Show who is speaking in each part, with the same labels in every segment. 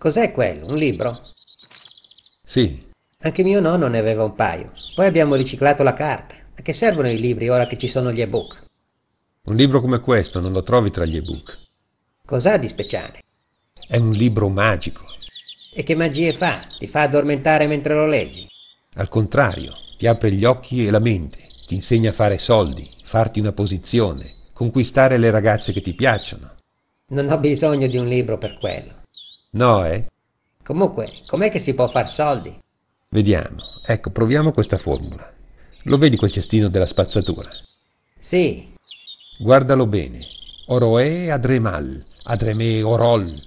Speaker 1: Cos'è quello? Un libro? Sì. Anche mio nonno ne aveva un paio. Poi abbiamo riciclato la carta. A che servono i libri ora che ci sono gli ebook?
Speaker 2: Un libro come questo non lo trovi tra gli ebook.
Speaker 1: Cos'ha di speciale?
Speaker 2: È un libro magico.
Speaker 1: E che magie fa? Ti fa addormentare mentre lo leggi?
Speaker 2: Al contrario, ti apre gli occhi e la mente, ti insegna a fare soldi, farti una posizione, conquistare le ragazze che ti piacciono.
Speaker 1: Non ho bisogno di un libro per quello. No, eh? Comunque, com'è che si può far soldi?
Speaker 2: Vediamo. Ecco, proviamo questa formula. Lo vedi quel cestino della spazzatura? Sì. Guardalo bene. Oroe adremal, adreme orol.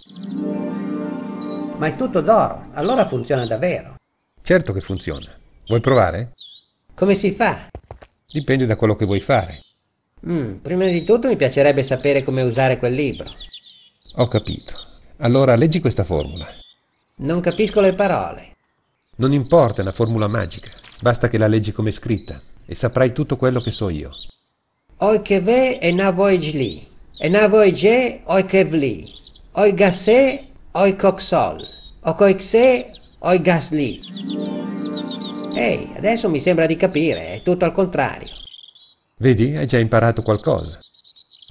Speaker 2: Ma è tutto d'oro, allora funziona davvero. Certo che funziona. Vuoi provare? Come si fa? Dipende da quello che vuoi fare.
Speaker 1: Mm, prima di tutto mi piacerebbe sapere come usare quel libro.
Speaker 2: Ho capito. Allora leggi questa formula. Non capisco le parole. Non importa, è una formula magica. Basta che la leggi come scritta e saprai tutto quello che so io.
Speaker 1: Oi che ve e na voi gli. E na voi ge oi che vli. Oi gasse oi coxol. O coixe oi gasli. Ehi, adesso mi sembra di capire, è tutto al contrario.
Speaker 2: Vedi, hai già imparato qualcosa.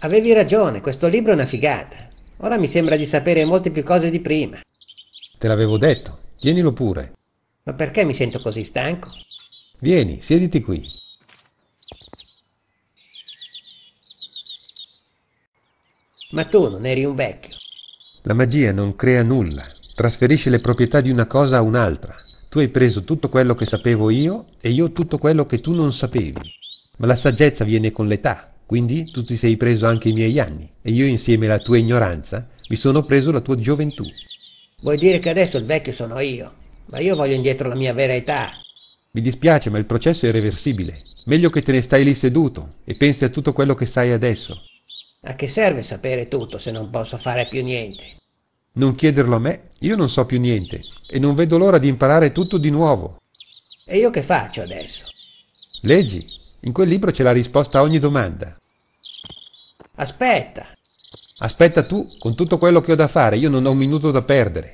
Speaker 1: Avevi ragione, questo libro è una figata. Ora mi sembra di sapere molte più cose di prima.
Speaker 2: Te l'avevo detto, tienilo pure.
Speaker 1: Ma perché mi sento così stanco?
Speaker 2: Vieni, siediti qui.
Speaker 1: Ma tu non eri un vecchio.
Speaker 2: La magia non crea nulla, trasferisce le proprietà di una cosa a un'altra. Tu hai preso tutto quello che sapevo io e io tutto quello che tu non sapevi. Ma la saggezza viene con l'età, quindi tu ti sei preso anche i miei anni e io insieme alla tua ignoranza mi sono preso la tua gioventù.
Speaker 1: Vuoi dire che adesso il vecchio sono io, ma io voglio indietro la mia vera età.
Speaker 2: Mi dispiace, ma il processo è irreversibile. Meglio che te ne stai lì seduto e pensi a tutto quello che sai adesso.
Speaker 1: A che serve sapere tutto se non posso fare più niente?
Speaker 2: Non chiederlo a me, io non so più niente e non vedo l'ora di imparare tutto di nuovo. E io che faccio adesso? Leggi, in quel libro c'è la risposta a ogni domanda. Aspetta. Aspetta tu, con tutto quello che ho da fare, io non ho un minuto da perdere.